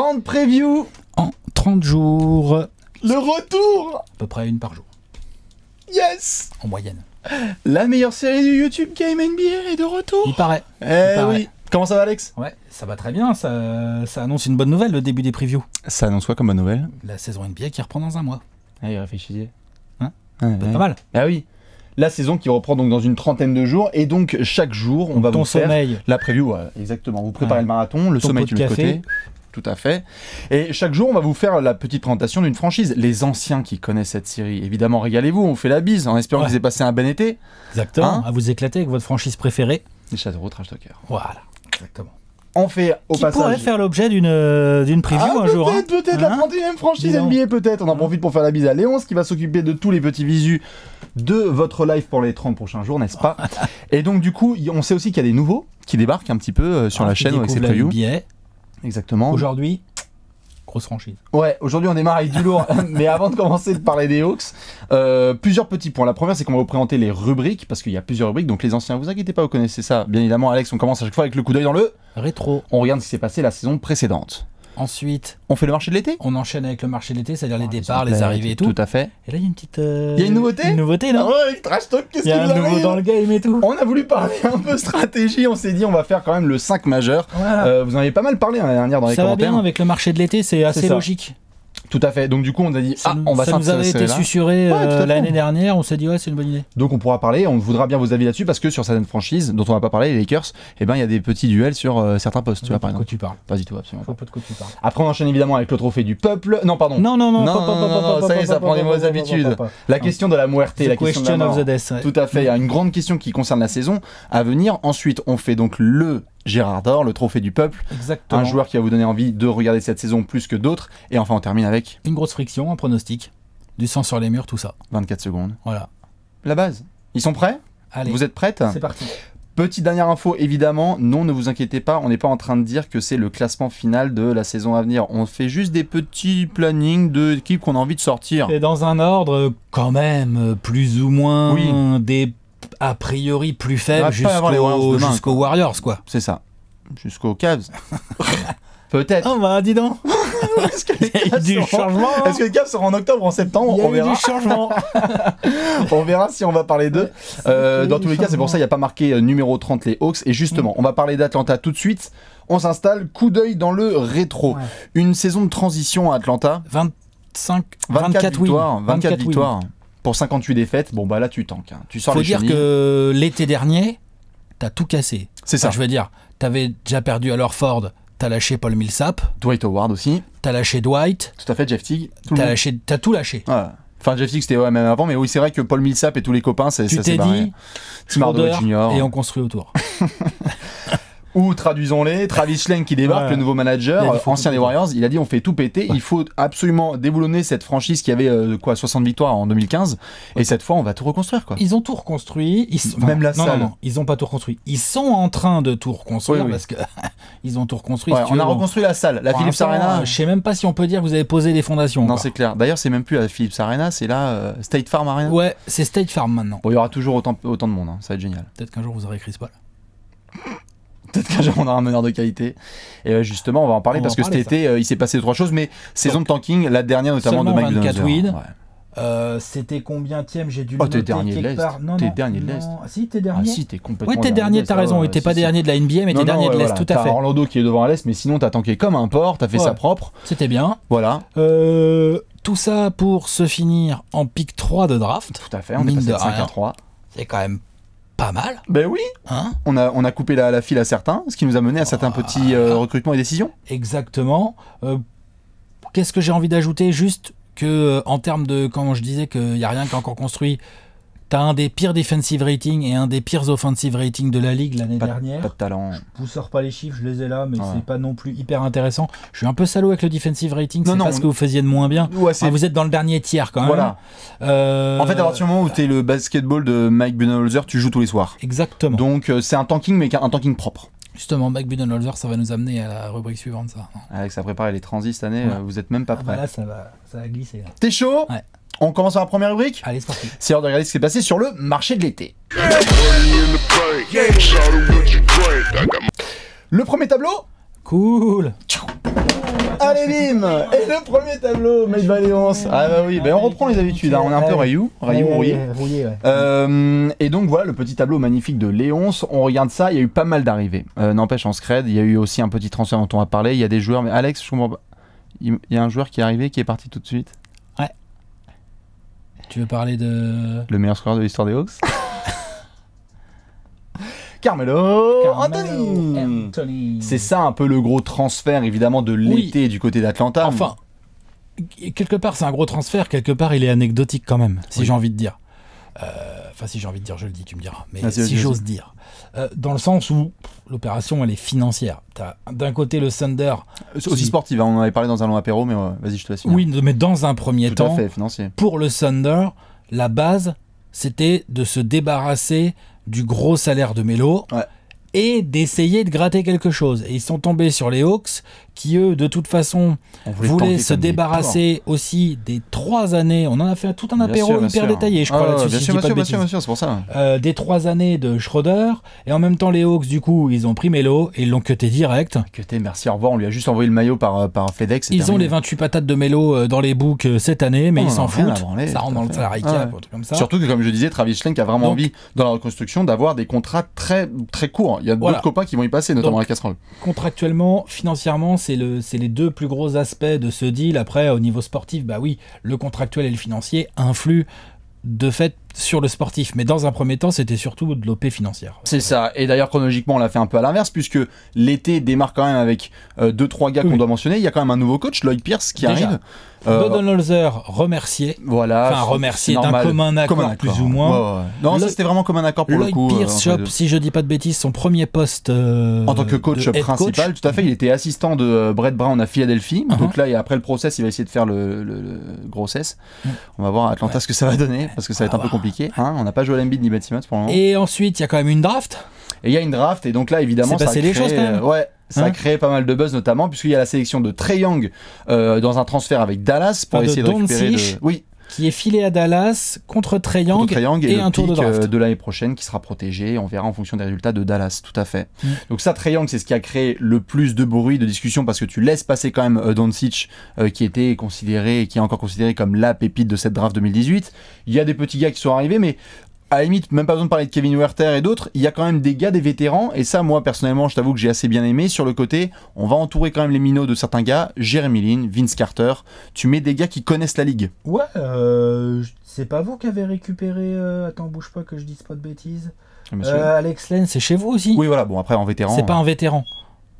30 previews en 30 jours. Le retour À peu près une par jour. Yes En moyenne. La meilleure série du YouTube Game NBA est de retour. Il paraît. Eh oui. Comment ça va Alex Ouais, ça va très bien, ça, annonce une bonne nouvelle le début des previews. Ça annonce quoi comme bonne nouvelle La saison NBA qui reprend dans un mois. Allez, ah, réfléchissez. Hein ah, Pas mal. Ah oui la saison qui reprend donc dans une trentaine de jours et donc chaque jour on va Ton vous sommeil. la preview ouais, exactement vous préparez le marathon le sommeil de, de côté tout à fait. Et chaque jour, on va vous faire la petite présentation d'une franchise. Les anciens qui connaissent cette série, évidemment, régalez-vous, on fait la bise en espérant que vous ayez passé un bon été. Exactement, hein à vous éclater avec votre franchise préférée. Les Shadow Trash Talker. Voilà, exactement. On fait au qui pourrait faire l'objet d'une euh, preview ah, un jour. Peut-être, hein peut-être, la 31 hein franchise NBA, peut-être. On en profite pour faire la bise à Léonce qui va s'occuper de tous les petits visus de votre live pour les 30 prochains jours, n'est-ce pas Et donc, du coup, on sait aussi qu'il y a des nouveaux qui débarquent un petit peu euh, sur ah, la chaîne avec ses previews. Exactement. Aujourd'hui, grosse franchise. Ouais, aujourd'hui on démarre avec du lourd, mais avant de commencer de parler des Hawks, euh, plusieurs petits points. La première, c'est qu'on va vous présenter les rubriques, parce qu'il y a plusieurs rubriques, donc les anciens, vous inquiétez pas, vous connaissez ça. Bien évidemment, Alex, on commence à chaque fois avec le coup d'œil dans le rétro. On regarde ce qui s'est passé la saison précédente. Ensuite, on fait le marché de l'été. on enchaîne avec le marché de l'été, c'est-à-dire les départs, les arrivées et tout. Tout à fait. Et là, il y a une petite. Euh, il y a une nouveauté Une nouveauté, non ah qu'est-ce Il y a nouveau dans le game et tout. On a voulu parler un peu stratégie, on s'est dit on va faire quand même le 5 majeur. Euh, vous en avez pas mal parlé en hein, la dernière dans les ça va bien avec le marché de l'été, c'est assez logique. Tout à fait. Donc du coup, on a dit ah, on va ça nous avait été susurré euh, l'année dernière. On s'est dit ouais, c'est une bonne idée. Donc on pourra parler. On voudra bien vos avis là-dessus parce que sur certaines franchises dont on va pas parler, les Lakers, eh ben il y a des petits duels sur euh, certains postes. Tu vois quoi tu parles Pas du tout, absolument. de quoi tu parles. Après, on enchaîne évidemment avec le trophée du peuple. Non, pardon. Non, non, non. ça y est, ça prend des mauvaises habitudes. La question de la muerte, la question de la mort. Tout à fait. Il y a une grande question qui concerne la saison à venir. Ensuite, on fait donc le Gérard Dor, le trophée du peuple. Un joueur qui va vous donner envie de regarder cette saison plus que d'autres. Et enfin, on termine avec. Une grosse friction, un pronostic, du sang sur les murs, tout ça. 24 secondes. Voilà. La base. Ils sont prêts Allez. Vous êtes prête C'est parti. Petite dernière info, évidemment, non, ne vous inquiétez pas, on n'est pas en train de dire que c'est le classement final de la saison à venir. On fait juste des petits plannings d'équipes qu'on a envie de sortir. Et dans un ordre, quand même, plus ou moins oui. des a priori plus faible jusqu'aux Warriors, quoi. C'est ça. Jusqu'aux Cavs. Peut-être. On oh ah, bah dis donc hein. Est-ce que, les Cavs seront en octobre, en septembre il y a On verra. Du changement. on verra si on va parler d'eux. Euh, dans tous les cas, c'est pour ça qu'il n'y a pas marqué euh, numéro 30 les Hawks. Et justement, mm. on va parler d'Atlanta tout de suite. On s'installe, coup d'œil dans le rétro. Une saison de transition à Atlanta. 25, 24, victoires. 24, victoires pour 58 défaites, bon bah là tu tanques. Hein. Tu sors Faut dire que l'été dernier, t'as tout cassé. C'est ça. Je veux dire, t'avais déjà perdu à Ford, t'as lâché Paul Millsap. Dwight Howard aussi. T'as lâché Dwight. Tout à fait, Jeff Teague. T'as lâché, tout lâché. Enfin, Jeff Teague, c'était même avant, mais oui, c'est vrai que Paul Millsap et tous les copains, c'est ça. Tu t'es dit, Tim Et on construit autour. Ou traduisons-les, Travis Schlenk qui débarque, le nouveau manager, ancien des Warriors, il a dit on fait tout péter, il faut absolument déboulonner cette franchise qui avait euh, quoi 60 victoires en 2015 et cette fois on va tout reconstruire quoi. Ils ont tout reconstruit, ils... même la salle. Non, non, ils n'ont pas tout reconstruit. Ils sont en train de tout reconstruire parce que ils ont tout reconstruit. on a reconstruit la salle, la Philips Arena. Je sais même pas si on peut dire que vous avez posé les fondations. Non, c'est clair. D'ailleurs, c'est même plus la Philips Arena, c'est la euh, State Farm Arena. Ouais, c'est State Farm maintenant. Bon, il y aura toujours autant, autant de monde, hein. ça va être génial. Peut-être qu'un jour vous aurez Chris Paul. Peut-être qu'un jour on aura un meneur de qualité. Et euh, justement, on va en parler parce que cet été, euh, il s'est passé trois choses, mais saison de tanking, la dernière notamment de Mike euh, c'était combien tième J'ai dû oh, le oh, t'es dernier de l'Est. T'es dernier de l'Est. Si, t'es dernier. Ah, si, t'es complètement. Ouais, t'es dernier, t'as raison. Ah t'es pas dernier de la NBA, mais t'es dernier de l'Est, tout à fait. Orlando qui est devant à l'Est, mais sinon t'as tanké comme un porc, t'as fait sa propre. C'était bien. Voilà. tout ça pour se finir en pick 3 de draft. Tout à fait, on est passé de 5 à 3. C'est quand même pas mal. Ben oui. Hein on, a, on a coupé la, file à certains, ce qui nous a mené à ah, certains petits euh, recrutements et décisions. Exactement. Euh, qu'est-ce que j'ai envie d'ajouter Juste que, euh, en termes de. Quand je disais qu'il n'y a rien qui est encore construit, T'as un des pires defensive ratings et un des pires offensive ratings de la ligue l'année dernière. Pas de talent. Je vous sors pas les chiffres, je les ai là, mais c'est pas non plus hyper intéressant. Je suis un peu salaud avec le defensive rating, c'est pas ce que vous faisiez de moins bien. Ah, vous êtes dans le dernier tiers quand même. Voilà. Euh, en fait, à partir du moment où t'es le basketball de Mike Budenholzer, tu joues tous les soirs. Exactement. Donc euh, c'est un tanking, mais un tanking propre. Justement, Mike Budenholzer, ça va nous amener à la rubrique suivante, ça. Ah, sa ça prépare les transits cette année, euh, vous êtes même pas ah, bah prêt. là, ça va, ça va glisser. T'es chaud ouais. On commence par la première rubrique Allez, c'est parti. C'est l'heure de regarder ce qui s'est passé sur le marché de l'été. Le premier tableau Cool Allez bim Et le premier tableau, Made by Léonce Ah bah oui, bah, on reprend les habitudes, hein. on est un peu Rayou, Rayou rouillé. Euh, et donc voilà le petit tableau magnifique de Léonce, on regarde ça, il y a eu pas mal d'arrivées. Euh, n'empêche en scred, il y a eu aussi un petit transfert dont on a parlé. il y a des joueurs, mais Alex, je comprends pas. Il y a un joueur qui est arrivé, qui est parti tout de suite. Tu veux parler de. Le meilleur score de l'histoire des Hawks Carmelo, Anthony, C'est ça un peu le gros transfert évidemment de l'été du côté d'Atlanta. Enfin, quelque part c'est un gros transfert, quelque part il est anecdotique quand même, si j'ai envie de dire. Euh, enfin, si j'ai envie de dire, je le dis, tu me diras. Mais si j'ose dire. Euh, dans le sens où l'opération elle est financière. d'un côté le Thunder. Euh, aussi sportive, hein. on en avait parlé dans un long apéro, mais euh, vas-y, je te laisse Oui, mais dans un premier temps, financier. pour le Thunder, la base c'était de se débarrasser du gros salaire de Melo. Et d'essayer de gratter quelque chose. Et ils sont tombés sur les Hawks qui eux, de toute façon, voulaient se débarrasser aussi des trois années. On en a fait tout un apéro hyper détaillé, je crois, là-dessus. Bien, sûr, bien, sûr, c'est pour ça. Hein. Euh, des trois années de Schroeder, et en même temps, les Hawks, du coup, ils ont pris Melo et ils l'ont cuté direct. Cuté, merci, au revoir. On lui a juste envoyé le maillot par, euh, par FedEx. Ils ont les 28 patates de Melo euh, dans les books cette année, mais oh ils s'en foutent. ça rentre dans le Surtout que, comme je disais, Travis Schlenk a vraiment envie, dans la reconstruction, d'avoir des contrats très, très courts. Il y a d'autres copains qui vont y passer, notamment la casserole. Contractuellement, financièrement, c'est c'est le, les deux plus gros aspects de ce deal. Après, au niveau sportif, bah oui, le contractuel et le financier influent de fait sur le sportif. Mais dans un premier temps, c'était surtout de l'OP financière. C'est ça. Et d'ailleurs, chronologiquement, on l'a fait un peu à l'inverse, puisque l'été démarre quand même avec 2-3 euh, gars qu'on doit mentionner. Il y a quand même un nouveau coach, Lloyd Pierce, qui arrive. Euh, Donaldzer remercié. Voilà. Enfin, remercié d'un commun accord, plus ou moins. Non, ça c'était vraiment comme un accord pour Lloyd le coup. Pierce hein, si je dis pas de bêtises, son premier poste. Euh, en tant que coach principal, tout à fait. Il était assistant de euh, Brett Brown à Philadelphie. Uh-huh. Donc là, et après le process, il va essayer de faire le, grossesse. Mmh. On va voir à Atlanta ce que ça va donner, parce que ça va être un ah peu compliqué. Bah. Hein. on n'a pas à Embiid ni Ben Simmons pour l'instant. Et ensuite, il y a quand même une draft. Et il y a une draft, et donc là, évidemment, ça a créé, les choses Ouais, ça hein crée pas mal de buzz, notamment puisqu'il y a la sélection de Trey Young euh, dans un transfert avec Dallas pour essayer de, de Oui, qui est filé à Dallas contre Trae et, un tour de euh, draft. de l'année prochaine qui sera protégé. On verra en fonction des résultats de Dallas, tout à fait. Mm. Donc ça, Trae c'est ce qui a créé le plus de bruit, de discussion, parce que tu laisses passer quand même euh, Doncic, euh, qui était considéré, et qui est encore considéré comme la pépite de cette draft 2018. Il y a des petits gars qui sont arrivés, mais à la limite, même pas besoin de parler de Kevin Werther et d'autres, il y a quand même des gars, des vétérans, et ça, moi, personnellement, je t'avoue que j'ai assez bien aimé. Sur le côté, on va entourer quand même les minots de certains gars, Jeremy Lin, Vince Carter, tu mets des gars qui connaissent la ligue. Ouais, euh, c'est pas vous qui avez récupéré. Euh, attends, bouge pas que je dise pas de bêtises. Ah, euh, Alex Len, c'est chez vous aussi Oui, voilà, bon, après, en vétéran. C'est pas un euh, vétéran.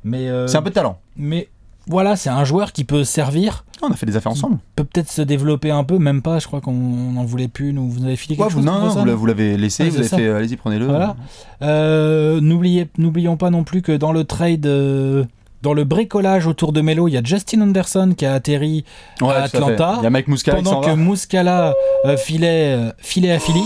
Mais. c'est un peu de talent. Mais voilà, c'est un joueur qui peut servir. On a fait des affaires ensemble. Peut peut-être se développer un peu, même pas. Je crois qu'on n'en voulait plus. Nous, vous avez filé quelque chose. Non, vous l'avez laissé. vous fait, allez-y, prenez-le. Voilà. Euh, n'oublions pas non plus que dans le trade. Euh, dans le bricolage autour de Melo, il y a Justin Anderson qui a atterri à Atlanta. Il y a Mike Muscala pendant que Muscala euh, filait, filait à Philly.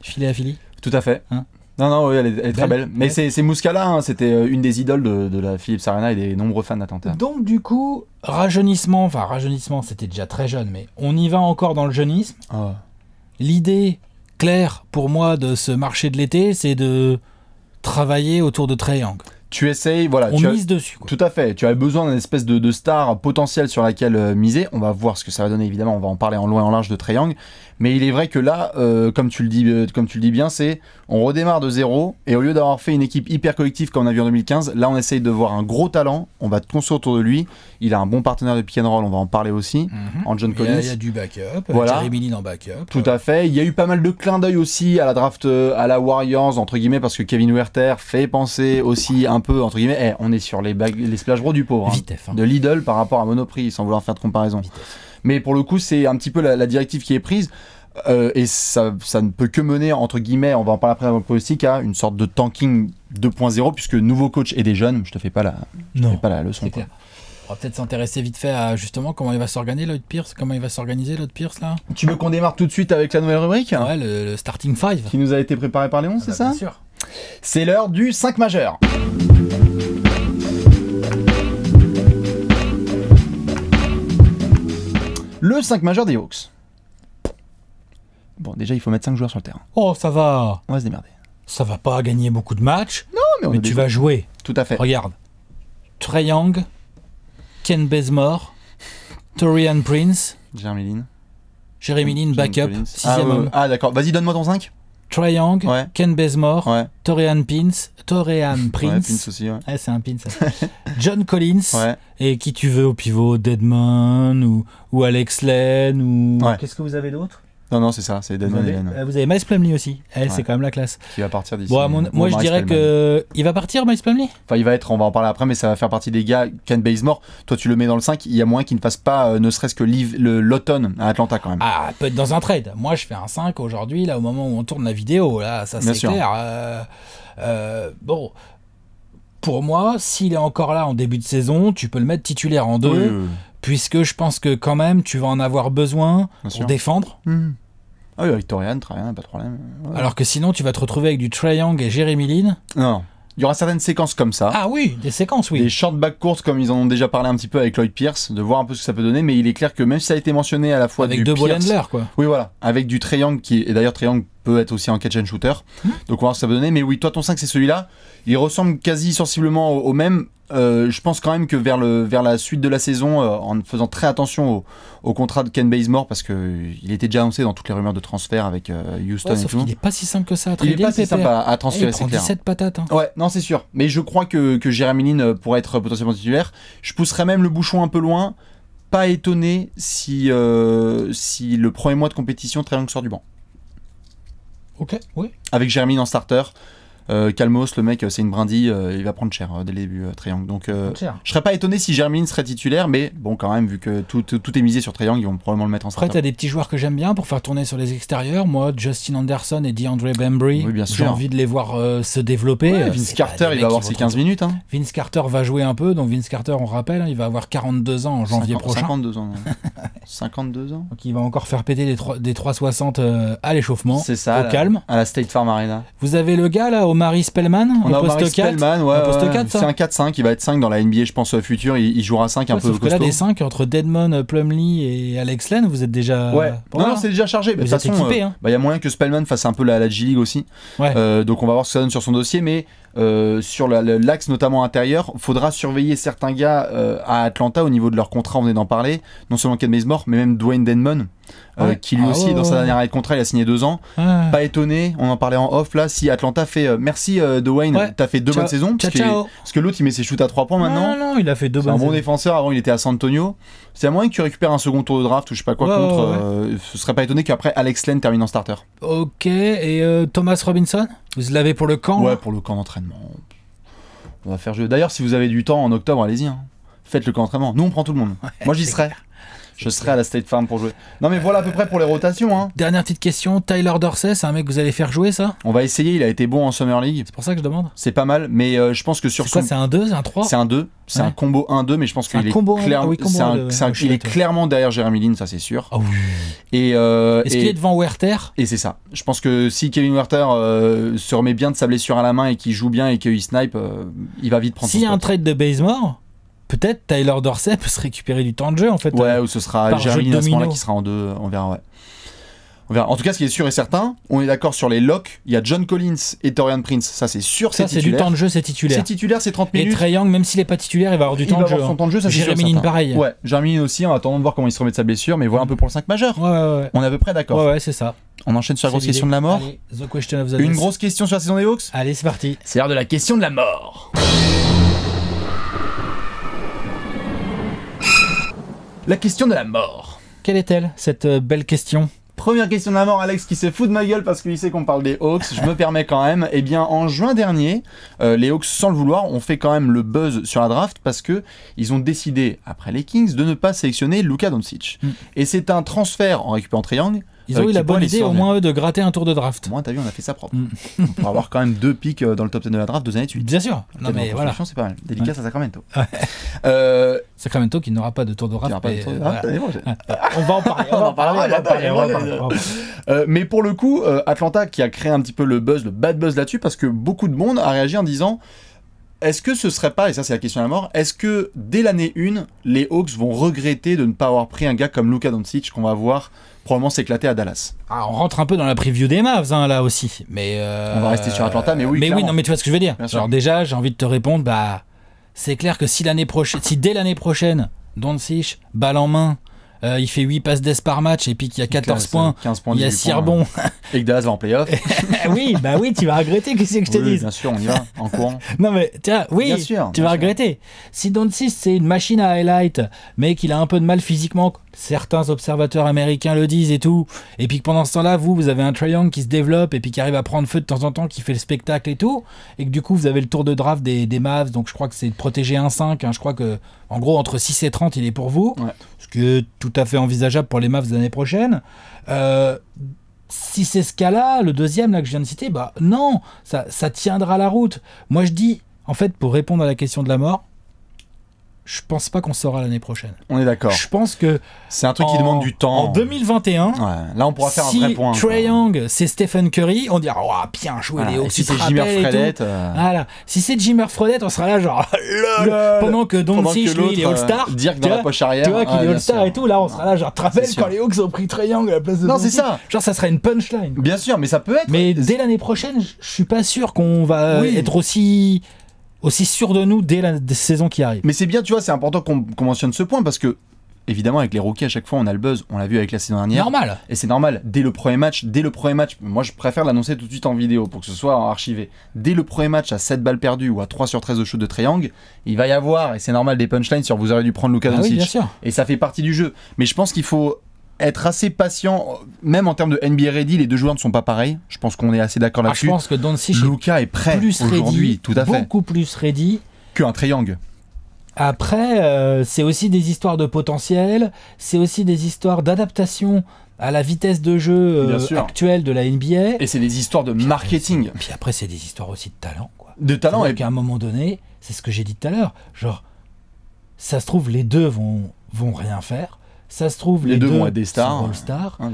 Filait à Philly. Tout à fait. Hein. Non, non, oui, elle, est, très belle. Mais c'est, c'est Muscala, hein, c'était euh, une des idoles de, la Philippe Sarana et des nombreux fans d'attentat. Donc, du coup, rajeunissement, enfin, rajeunissement, c'était déjà très jeune, mais on y va encore dans le jeunisme. Ah L'idée claire pour moi de ce marché de l'été, c'est de travailler autour de Triangle tu essayes, voilà. tu mise dessus. Tout à fait. Tu as besoin d'une espèce de, de, star potentielle sur laquelle euh, miser. On va voir ce que ça va donner, évidemment. On va en parler en loin en large de triangle Mais il est vrai que là, euh, comme, tu le dis, euh, comme tu le dis bien, c'est on redémarre de zéro. Et au lieu d'avoir fait une équipe hyper collective comme on a vu en 2015, là, on essaye de voir un gros talent. On va te construire autour de lui. Il a un bon partenaire de pick and roll. On va en parler aussi. Mhm. En John Collins. Il y, a du backup. Voilà. Jeremy en backup. Tout à fait. Il y a eu pas mal de clins d'œil aussi à la draft, à la Warriors, entre guillemets, parce que Kevin Werther fait penser aussi un peu entre guillemets, eh, on est sur les, les splash bros du pauvre. Hein. Hein. De Lidl par rapport à Monoprix, sans vouloir faire de comparaison. Mais pour le coup, c'est un petit peu la, directive qui est prise. Euh, et ça, ne peut que mener, entre guillemets, on va en parler après dans le politique, à une sorte de tanking 2.0, puisque nouveau coach et des jeunes, je te fais pas la, je te fais pas la leçon. On va peut-être s'intéresser vite fait à justement comment il va s'organiser l'autre Pierce, comment il va s'organiser l'autre Pierce là. Tu veux qu'on démarre tout de suite avec la nouvelle rubrique Ouais, le, Starting Five. Qui nous a été préparé par Léon, ah bah, c'est ça Bien sûr. C'est l'heure du 5 majeur. Le 5 majeur des Hawks. Bon, déjà, il faut mettre 5 joueurs sur le terrain. Oh, ça va On va se démerder. Ça va pas gagner beaucoup de matchs. Non, mais, on mais tu vas jouer. Tout à fait. Regarde. Trey Young, Ken Bazemore, Torian Prince. Jeremy Lin. Lin, backup, 6 ah, Ah d'accord, vas-y donne-moi ton 5. Triang, Ken Besmore Torian Pins, Prince, c'est un John Collins, et qui tu veux au pivot, Deadman ou, Alex Lane ou qu'est-ce que vous avez d'autre non, non, c'est ça, c'est Dan euh, Vous avez Miles Plumley aussi. Elle, c'est quand même la classe. Qui va partir d'ici. moi, je dirais que il va partir, Miles Plumley Enfin, il va être, on va en parler après, mais ça va faire partie des gars. Ken mort. toi, tu le mets dans le 5. Il y a moins qu'il ne fasse pas, euh, ne serait-ce que l'automne à Atlanta quand même. Ah, peut-être dans un trade. Moi, je fais un 5 aujourd'hui, là, au moment où on tourne la vidéo. Là, ça, c'est clair. Euh, bon pour moi, s'il est encore là en début de saison, tu peux le mettre titulaire en 2 puisque je pense que quand même, tu vas en avoir besoin pour défendre. Hmm. Ah oui, avec Torian, très pas de problème. Alors que sinon, tu vas te retrouver avec du Triangle et Jeremy Lin. Non. Il y aura certaines séquences comme ça. Ah oui, des séquences, oui. Des short back courtes, comme ils en ont déjà parlé un petit peu avec Lloyd Pierce, de voir un peu ce que ça peut donner. Mais il est clair que même si ça a été mentionné à la fois avec du deux quoi. Oui, voilà, avec du triangle qui est d'ailleurs triangle peut être aussi en catch and shooter. Mmh. Donc on va voir ce que ça va donner. Mais oui, toi ton 5 c'est celui-là. Il ressemble quasi sensiblement au, même. Euh, je pense quand même que vers, le, vers la suite de la saison, euh, en faisant très attention au, au, contrat de Ken Bazemore, parce qu'il était déjà annoncé dans toutes les rumeurs de transfert avec euh, Houston et tout. Il n'est pas si simple que ça à Il est pas si simple à, transférer, ah, c'est clair. 17 patates. Hein. Ouais, non, c'est sûr. Mais je crois que, que Jérémy Lin pourrait être potentiellement titulaire. Je pousserais même le bouchon un peu loin. Pas étonné si, si le premier mois de compétition, très longue sort du banc. Ok, oui. Avec Germine en starter. Euh, Calmos, le mec, euh, c'est une brindille, euh, il va prendre cher dès le début, Triangle. Donc, je serais pas étonné si Germin serait titulaire, mais bon, quand même, vu que tout, tout, est misé sur Triangle, ils vont probablement le mettre en starter. Après, t'as des petits joueurs que j'aime bien pour faire tourner sur les extérieurs. Moi, Justin Anderson et DeAndre Bembry, j'ai envie de les voir se développer. Vince Carter, il va avoir ses 15 minutes. Hein. Vince Carter va jouer un peu, donc Vince Carter, on rappelle, hein, il va avoir 42 ans en janvier prochain. 52 ans. 52 ans. Donc il va encore faire péter des, 3, des 360 à l'échauffement, au calme. À la State Farm Arena. Vous avez le gars là au Marie Spellman On a c'est un 4-5, il va être 5 dans la NBA, je pense, au futur. Il, jouera 5 un peu costaud. là, des 5 entre Deadman, Plumley et Alex Len, vous êtes déjà. Ouais, non, c'est déjà chargé. Hein. mais ça euh, hein. bah, il y a moyen que Spellman fasse un peu la, G-League aussi. Euh, donc on va voir ce que ça donne sur son dossier, mais euh, sur l'axe notamment intérieur. Faudra surveiller certains gars euh, à Atlanta au niveau de leur contrat, on est d'en parler. Non seulement Ken Bazemore, mais même Dwayne Denman, euh, ah qui lui ah aussi, dans sa dernière année de contrat, il a signé deux ans. Pas étonné, on en parlait en off là. Si Atlanta fait merci Dwayne, t'as fait deux bonnes saisons. Parce que, l'autre il met ses shoots à trois points maintenant. Non, non, il a fait deux bonnes un bon défenseur, avant il était à San Antonio. C'est à moins que tu récupères un second tour de draft ou je sais pas quoi contre. Euh, ce serait pas étonné qu'après Alex Lane termine en starter. Ok, et euh, Thomas Robinson Vous l'avez pour le camp Ouais, hein pour le camp d'entraînement. On va faire jeu. D'ailleurs, si vous avez du temps en octobre, allez-y. Hein. Faites le camp d'entraînement. Nous, on prend tout le monde. Moi, j'y serai je serai à la State Farm pour jouer. Non, mais voilà à peu près pour les rotations. Hein. Dernière petite question Tyler Dorsey, c'est un mec que vous allez faire jouer ça On va essayer, il a été bon en Summer League. C'est pour ça que je demande. C'est pas mal, mais euh, je pense que sur. C'est c'est un 2, c'est un 3 C'est un 2, c'est un combo 1-2, mais je pense qu'il est, il est clairement derrière Jeremy Lin, ça c'est sûr. Ah et euh, Est-ce qu'il est devant Werther Et c'est ça. Je pense que si Kevin Werther euh, se remet bien de sa blessure à la main et qu'il joue bien et qu'il snipe, il va vite prendre S'il y a un trade de Basemore peut-être Tyler Dorsey peut se récupérer du temps de jeu en fait. Ouais, euh, ou ce sera Jeremy à là qui sera en deux, on verra, ouais. On verra. En tout cas, ce qui est sûr et certain, on est d'accord sur les locks. Il y a John Collins et Torian Prince. Ça, c'est sûr, c'est c'est du temps de jeu, c'est titulaire. C'est titulaire, c'est 30 minutes. Et Trae Young, même s'il n'est pas titulaire, il va avoir du temps, de jeu, son temps de jeu. Ça, hein. Jérémy Lin, pareil. Ouais, Jérémy aussi, en attendant de voir comment il se remet de sa blessure. Mais voilà un peu pour le 5 majeur. Ouais, ouais, ouais. On est à peu près d'accord. Ouais, ouais, c'est ça. On enchaîne sur la grosse question de la mort. the question of the Une grosse question sur la saison des Hawks Allez, c'est parti. C'est l'heure de la question de la mort. La question de la mort. Quelle est-elle, cette euh, belle question Première question de la mort, Alex qui se fout de ma gueule parce qu'il sait qu'on parle des Hawks, je me permets quand même. Eh bien, en juin dernier, euh, les Hawks, sans le vouloir, ont fait quand même le buzz sur la draft parce que ils ont décidé, après les Kings, de ne pas sélectionner Luka Doncic. Mm. Et c'est un transfert en récupérant Triangle ils ont euh, eu la bonne idée, au moins eux, de gratter un tour de draft. Au moins, t'as vu, on a fait ça propre. On mm. Pour avoir quand même deux pics euh, dans le top 10 de la draft deux années de suite. Bien sûr. Non, mais voilà. C'est pas mal. Délicat, ça Sacramento. Euh, Sacramento qui n'aura pas de tour de draft. On va en parler. On va en parler. Mais pour le coup, Atlanta qui a créé un petit peu le buzz, le bad buzz là-dessus, parce que beaucoup de monde a réagi en disant est-ce que ce serait pas, et ça c'est la question à la mort, est-ce que dès l'année 1, les Hawks vont regretter de ne pas avoir pris un gars comme Luka Doncic qu'on va voir probablement s'éclater à Dallas ah, On rentre un peu dans la preview des Mavs hein, là aussi, mais on va rester sur euh, Atlanta, mais oui. Mais oui, non, mais tu vois ce que je veux dire. Alors déjà, j'ai envie de te répondre, bah c'est clair que si l'année prochaine, si dès l'année prochaine, Doncic balle en main, euh, il fait 8 passes d'ess par match et puis qu'il y a 14 points, 15 il y a 6 Et que Dallas va en playoff. oui, bah oui, tu vas regretter, qu'est-ce que je te dis Bien sûr, on y va, en courant. non mais tiens, oui, tu vas regretter. Si 6, c'est une machine à highlight, mais qu'il a un peu de mal physiquement, certains observateurs américains le disent et tout, et puis que pendant ce temps-là, vous, vous avez un triangle qui se développe et puis qui arrive à prendre feu de temps en temps, qui fait le spectacle et tout, et que du coup, vous avez le tour de draft des, Mavs, donc je crois que c'est de protéger un 5 hein, je crois que en gros, entre 6 et 30, il est pour vous, ce qui est tout à fait envisageable pour les MAFs l'année prochaine. Euh, si c'est ce cas-là, le deuxième là, que je viens de citer, bah non, ça, ça tiendra la route. Moi, je dis, en fait, pour répondre à la question de la mort, je pense pas qu'on saura l'année prochaine. On est d'accord. Je pense que c'est un truc qui demande du temps. En 2021, là on pourra faire un vrai point. Trae Young, c'est Stephen Curry, on dira oh, bien joué les Hawks. si c'est Jimmer Fredette, euh. voilà. Si c'est Jimmer Fredette, on sera là genre Pendant que Doncic lui il est euh, All Star, dire que dans la poche arrière, tu vois qu'il est All Star et tout, là on sera là genre Travel quand les Hawks ont pris Trae Young à la place de. Non c'est ça. Genre ça serait une punchline. Bien sûr, mais ça peut être. Mais dès l'année prochaine, je suis pas sûr qu'on va être aussi aussi sûr de nous dès la saison qui arrive. Mais c'est bien, tu vois, c'est important qu'on mentionne ce point parce que évidemment avec les rookies à chaque fois on a le buzz on l'a vu avec la saison dernière normal et c'est normal dès le premier match dès le premier match moi je préfère l'annoncer tout de suite en vidéo pour que ce soit archivé dès le premier match à 7 balles perdues ou à 3 sur 13 de shoot de Triangle il va y avoir et c'est normal des punchlines sur vous aurez dû prendre Lucas ah bien et ça fait partie du jeu mais je pense qu'il faut être assez patient, même en termes de NBA ready, les deux joueurs ne sont pas pareils. Je pense qu'on est assez d'accord ah, là-dessus. je pense que Doncic Luca est prêt aujourd'hui, tout à fait. Beaucoup plus ready qu'un triangle. Après, euh, c'est aussi des histoires de potentiel, c'est aussi des histoires d'adaptation à la vitesse de jeu euh, actuelle de la NBA. Et c'est des histoires de marketing. et puis après, c'est des histoires aussi de talent. De talent. Et qu'à un moment donné, c'est ce que j'ai dit tout à l'heure, genre, ça se trouve, les deux vont, vont rien faire ça se trouve, les, deux, vont des stars.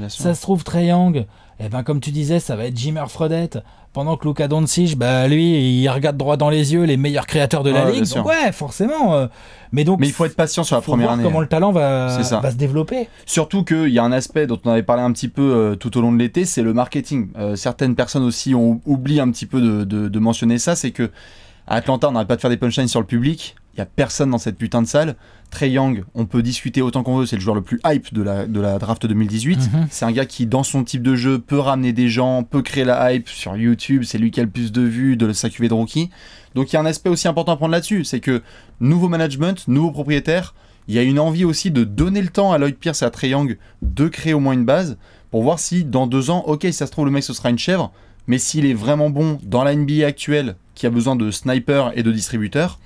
ça se trouve, Young eh ben, comme tu disais, ça va être Jimmer Fredette. Pendant que Luca Doncic, bah, lui, il regarde droit dans les yeux les meilleurs créateurs de la ligue. ouais, forcément. Euh, mais donc, il faut être patient sur la première voir année. Comment hein. le talent va, va se développer. Surtout qu'il y a un aspect dont on avait parlé un petit peu euh, tout au long de l'été, c'est le marketing. Euh, certaines personnes aussi ont oublié un petit peu de, mentionner ça, c'est que Atlanta, on n'arrête pas de faire des punchlines sur le public il n'y a personne dans cette putain de salle. Trey Young, on peut discuter autant qu'on veut, c'est le joueur le plus hype de la, de la draft 2018. Mhm. C'est un gars qui, dans son type de jeu, peut ramener des gens, peut créer la hype sur YouTube. C'est lui qui a le plus de vues de sa cuvée de rookie. Donc il y a un aspect aussi important à prendre là-dessus c'est que nouveau management, nouveau propriétaire, il y a une envie aussi de donner le temps à Lloyd Pierce et à Trey Young de créer au moins une base pour voir si dans deux ans, ok, ça se trouve, le mec ce sera une chèvre, mais s'il est vraiment bon dans la NBA actuelle qui a besoin de snipers et de distributeurs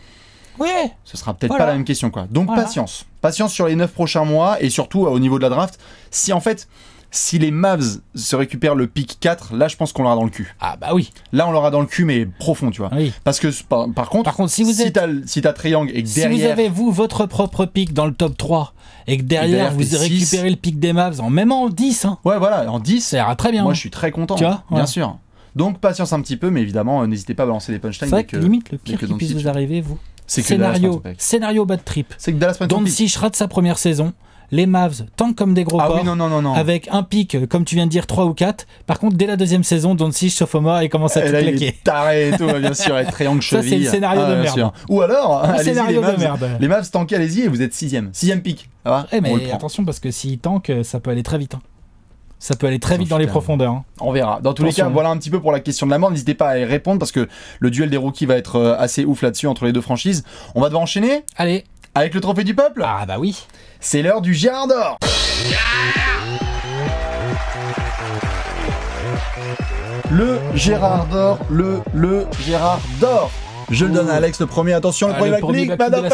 ce sera peut-être pas la même question, quoi. Donc patience. Patience sur les 9 prochains mois et surtout euh, au niveau de la draft. Si en fait, si les Mavs se récupèrent le pick 4, là je pense qu'on l'aura dans le cul. Ah bah oui. Là on l'aura dans le cul mais profond, tu vois. Parce que par, contre, par contre si vous t'as triangle et que derrière Si vous avez vous votre propre pick dans le top 3 et que derrière, vous récupérez le pick des Mavs en même en 10 hein. Ouais voilà, en 10 ça ira très bien. Moi hein. je suis très content. Tu vois Bien sûr. Donc patience un petit peu mais évidemment euh, n'hésitez pas à balancer des punchlines C'est vrai que, limite le pire qui puisse vous arriver vous. Scénario, scénario bad trip. C'est que Dallas rate sa première saison les Mavs tankent comme des gros ah non, non, avec un pic, euh, comme tu viens de dire, 3 ou 4. Par contre, dès la deuxième saison, sauf si il commence à et tout claquer. taré et tout, bien sûr, et triangle cheville. Ça, c'est le ah, scénario de merde. Ou alors, scénario les Mavs, de merde. Les Mavs tankent, allez-y, et vous êtes 6 Sixième pic. Ah, eh, pic attention, parce que s'ils tankent, euh, ça peut aller très vite. Hein. Ça peut aller très vite dans les profondeurs. Hein. On verra. Dans tous les cas, hein. voilà un petit peu pour la question de la mort. N'hésitez pas à y répondre parce que le duel des rookies va être euh, assez ouf là-dessus entre les deux franchises. On va devoir enchaîner Allez. Avec le trophée du peuple Ah bah oui. C'est l'heure du Gérard d'or. Le Gérard d'or, le, le Gérard d'or. Je le donne à Alex le premier. Attention, le ah, premier, le madame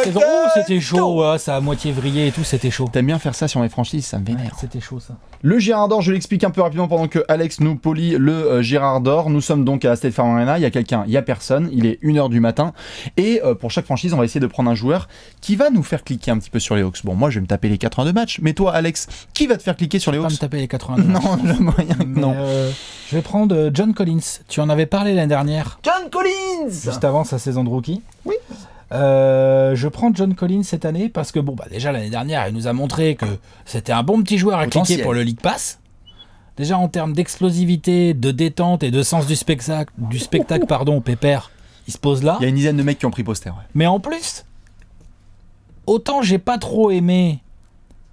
c'était chaud, ça a moitié vrillé et tout, c'était chaud. T'aimes bien faire ça sur les franchises, ça me vénère. c'était chaud ça. Le Gérard je l'explique un peu rapidement pendant que Alex nous polie le euh, Gérard d'Or. Nous sommes donc à State Farm Arena, il y a quelqu'un, il y a personne, il est 1h du matin. Et euh, pour chaque franchise, on va essayer de prendre un joueur qui va nous faire cliquer un petit peu sur les Hawks. Bon, moi je vais me taper les 82 matchs, mais toi Alex, qui va te faire cliquer sur les Hawks Je vais pas me taper les 82 Non, le moyen non. Euh, je vais prendre John Collins. Tu en avais parlé l'année dernière. John Collins Juste avant sa saison de rookie. Oui. Euh, je prends John Collins cette année parce que, bon, bah, déjà l'année dernière, il nous a montré que c'était un bon petit joueur à cliquer pour le League Pass. Déjà en termes d'explosivité, de détente et de sens du spectacle, du spectacle pardon, pépère, il se pose là. Il y a une dizaine de mecs qui ont pris poster. Mais en plus, autant j'ai pas trop aimé,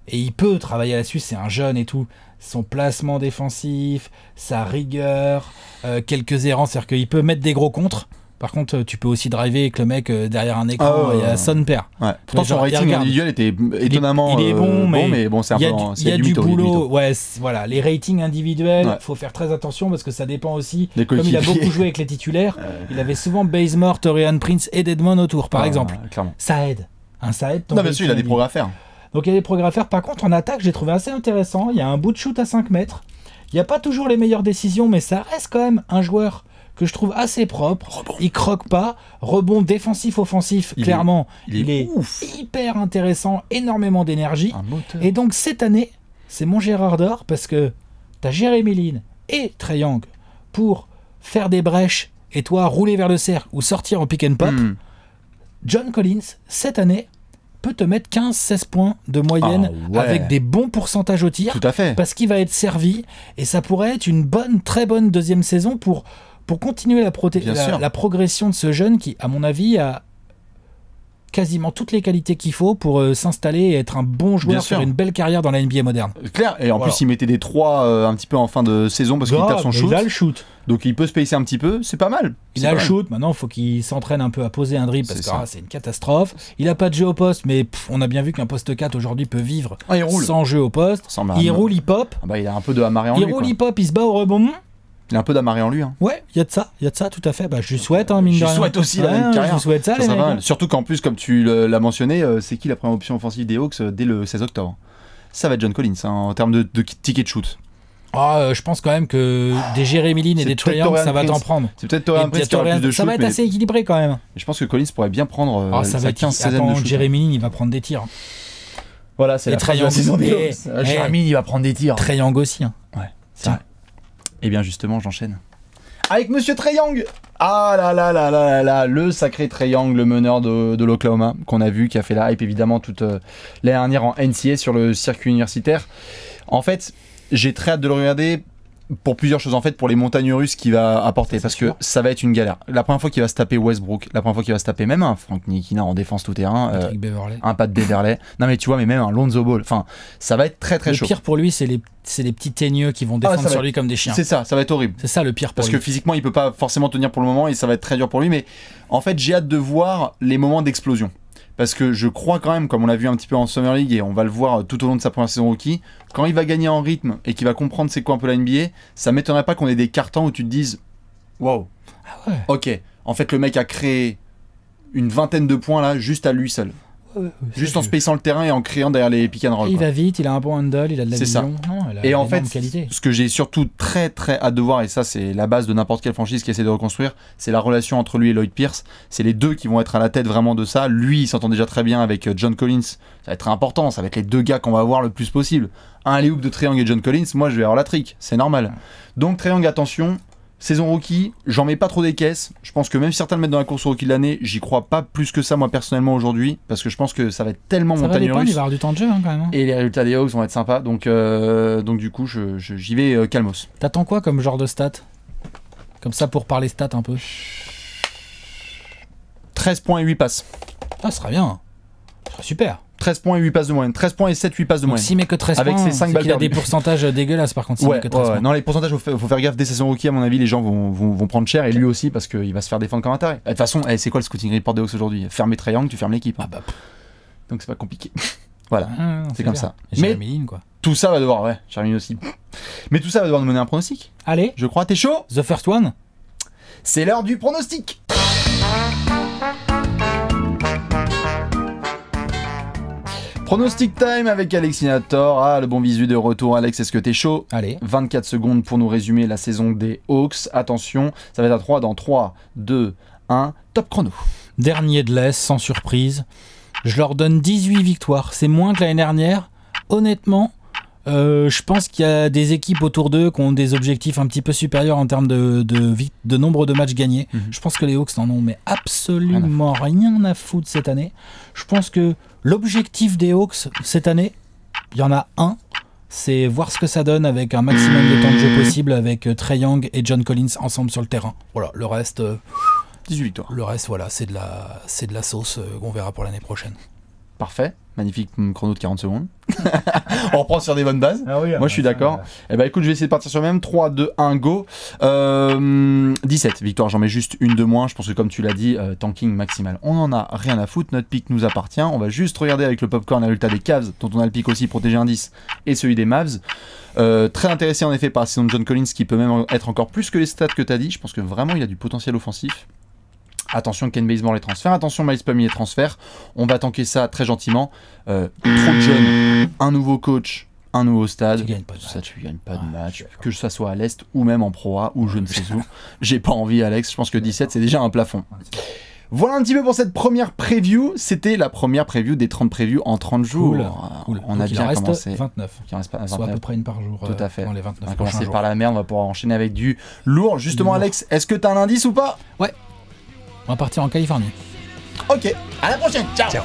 et il peut travailler là-dessus, c'est un jeune et tout, son placement défensif, sa rigueur, euh, quelques errants, c'est-à-dire qu'il peut mettre des gros contres. Par contre, tu peux aussi driver avec le mec euh, derrière un écran ah et euh, a son père. Pourtant, son rating individuel était étonnamment euh, bon, mais, bon, c'est un Il y a du, boulot. Ouais, voilà, les ratings individuels, il faut faire très attention parce que ça dépend aussi. comme il a beaucoup joué avec les titulaires, il avait souvent Basemore, Torian Prince et Deadman autour, par ah, exemple. Clairement. Ça aide. Hein, ça aide. il a des progrès à faire. Donc il y a des progrès à faire. Par contre, en attaque, j'ai trouvé assez intéressant. Il y a un bout de shoot à 5 mètres. Il n'y a pas toujours les meilleures décisions, mais ça reste quand même un joueur je trouve assez propre. Il croque pas. Rebond défensif, offensif, clairement. il, est, hyper intéressant, énormément d'énergie. Et donc cette année, c'est mon Gérard d'or parce que t'as Jérémy Lin et Treyang pour faire des brèches et toi rouler vers le cercle ou sortir en pick and pop. Hmm. John Collins, cette année, peut te mettre 15-16 points de moyenne ah avec des bons pourcentages au tir. Tout à fait. Parce qu'il va être servi et ça pourrait être une bonne, très bonne deuxième saison pour pour continuer la, progression de ce jeune qui, à mon avis, a quasiment toutes les qualités qu'il faut pour euh, s'installer et être un bon joueur, faire une belle carrière dans la NBA moderne. Euh, Claire et en plus il mettait des 3 euh, un petit peu en fin de saison parce qu'il tape son shoot. Il a le shoot. Donc il peut se payer un petit peu, c'est pas mal. Il a le shoot, maintenant il faut qu'il s'entraîne un peu à poser un dribble parce que ah, c'est une catastrophe. Il a pas de jeu au poste, mais on a bien vu qu'un poste 4 aujourd'hui peut vivre ah, sans jeu au poste. Sans il roule, il pop. Ah bah, il a un peu de à Il roule, il pop, il se bat au rebond. Il a un peu d'amarré en lui. Hein. Ouais, il y a de ça, il y a de ça, tout à fait. Bah, je lui souhaite, hein, mine Je souhaite aussi la Je souhaite ça, Surtout qu'en plus, comme tu l'as mentionné, euh, c'est qui la première option offensive des Hawks euh, dès le 16 octobre Ça va être John Collins hein, en termes de, ticket de shoot. Ah, euh, je pense quand même que des Jérémy Lin et des Trayang, ça va t'en prendre. C'est peut-être Torian un qui plus de shoot, Ça va être assez équilibré quand même. Je pense que Collins pourrait bien prendre ah, ça va être 15 16 de shoot. Jérémy Lin, il va prendre des tirs. Voilà, c'est la, la saison des eh, eh. Jérémy, il va prendre des tirs. Trayang aussi. Hein. Ouais. Et eh bien justement, j'enchaîne. Avec Monsieur Treyang Ah là là là là là là Le sacré Treyang, le meneur de, l'Oklahoma, qu'on a vu, qui a fait la hype évidemment toute euh, l'année dernière en NCA sur le circuit universitaire. En fait, j'ai très hâte de le regarder pour plusieurs choses en fait pour les montagnes russes qu'il va apporter parce que ça va être une galère. La première fois qu'il va se taper Westbrook, la première fois qu'il va se taper même un Frank Nikina en défense tout terrain, euh, un pas de Beverley. non mais tu vois mais même un Lonzo Ball. Enfin, ça va être très très chaud. Le pire pour lui c'est les petits teigneux qui vont ah, défendre sur lui comme des chiens. C'est ça, ça va être horrible. C'est ça le pire pour Parce que physiquement, il peut pas forcément tenir pour le moment et ça va être très dur pour lui mais en fait, j'ai hâte de voir les moments d'explosion parce que je crois quand même, comme on l'a vu un petit peu en Summer League et on va le voir euh, tout au long de sa première saison rookie, quand il va gagner en rythme et qu'il va comprendre c'est quoi un peu la NBA, ça m'étonnerait pas qu'on ait des cartons où tu te dises Wow, ah ok, en fait le mec a créé une vingtaine de points là juste à lui seul. juste en spaceant le terrain et en créant derrière les pick and roll. Il va vite, il a un bon handle, il a de la vision et en fait, ce que j'ai surtout très très hâte de voir, et ça c'est la base de n'importe quelle franchise qui essaie de reconstruire, c'est la relation entre lui et Lloyd Pierce. C'est les deux qui vont être à la tête vraiment de ça. Lui, il s'entend déjà très bien avec euh, John Collins. Ça va être important, ça va être les deux gars qu'on va voir le plus possible. Un hoops de Triangle et John Collins, moi je vais avoir la trique, c'est normal. Donc Triangle, attention, Saison rookie, j'en mets pas trop des caisses. Je pense que même certains le mettent dans la course au rookie de l'année, j'y crois pas plus que ça moi personnellement aujourd'hui, parce que je pense que ça va être tellement ça Il va avoir du temps de jeu hein, quand même. Hein. Et les résultats des Hawks vont être sympas, donc, euh, donc du coup j'y je, vais euh, calmos. T'attends quoi comme genre de stats Comme ça pour parler stats un peu. 13 points et 8 passes. Ah, ça sera bien. Ça sera super. 13 points et 8 passes de moyenne. 13 points et 7, 8 passes de moyenne. S'il met que 13 Avec points, ses 5 balles il a des pourcentages euh, dégueulasses par contre. Ouais, que 13 Non, les pourcentages, faut, faut faire gaffe. Dès saison rookie, à mon avis, les gens vont, vont, prendre cher et lui aussi parce qu'il va se faire défendre comme un taré. Eh, de toute façon, eh, c'est quoi le scouting report de Hawks aujourd'hui Fermer triangle, tu fermes l'équipe. Ah, bah, Donc c'est pas compliqué. voilà, ah, c'est comme ça. Mais quoi. tout ça va devoir, ouais, Charmin aussi. Mais tout ça va devoir nous mener un pronostic. Allez. Je crois, t'es chaud The first one. C'est l'heure du pronostic. Pronostic time avec Alexinator. Ah, le bon visu de retour. Alex, est-ce que t'es chaud Allez. 24 secondes pour nous résumer la saison des Hawks. Attention, ça va être à 3 dans 3, 2, 1. Top chrono. Dernier de l'Est, sans surprise. Je leur donne 18 victoires. C'est moins que l'année dernière. Honnêtement, euh, je pense qu'il y a des équipes autour d'eux qui ont des objectifs un petit peu supérieurs en termes de, nombre de matchs gagnés. Mhm. Je pense que les Hawks n'en ont mais absolument rien à foutre cette année. Je pense que l'objectif des Hawks cette année, il y en a un. C'est voir ce que ça donne avec un maximum de temps de jeu mmh. possible avec euh, Trey Young et John Collins ensemble sur le terrain. Voilà, le reste. 18 euh, victoires. Le reste, voilà, c'est de la, sauce. qu'on verra pour l'année prochaine. Parfait. Magnifique chrono de 40 secondes. on reprend sur des bonnes bases. Ah Moi, je suis ah, d'accord. Ah, eh ben, écoute, je vais essayer de partir sur le même. 3, 2, 1, go. 17, euh, victoire. J'en mets juste une de moins. Je pense que, comme tu l'as dit, euh, tanking maximal. On n'en a rien à foutre. Notre pic nous appartient. On va juste regarder avec le popcorn à l'Ulta des Cavs, dont on a le pick aussi, protégé indice, et celui des Mavs. Euh, très intéressé en effet par la de John Collins qui peut même être encore plus que les stats que tu as dit. Je pense que vraiment il a du potentiel offensif. Attention Ken Baseball les transferts, attention Miles Plumlee les transferts. On va tanker ça très gentiment. Euh, trop un nouveau coach, un nouveau stade. Tu pas ça, tu gagnes pas de ah, match. Que ça soit à l'Est ou même en Pro A ou je ne sais où. J'ai pas envie, Alex. Je pense que 17, c'est déjà un plafond. Voilà un petit peu pour cette première preview. C'était la première preview des 30 previews en 30 jours. On a bien commencé. 29. Il reste 29. Soit à peu près une par jour. Tout à euh, fait. les 29 on va commencer par la merde. On va pouvoir enchaîner avec du lourd. Justement, Alex, est-ce que tu as un indice ou pas Ouais. On va partir en Californie. Ok, à la prochaine, ciao,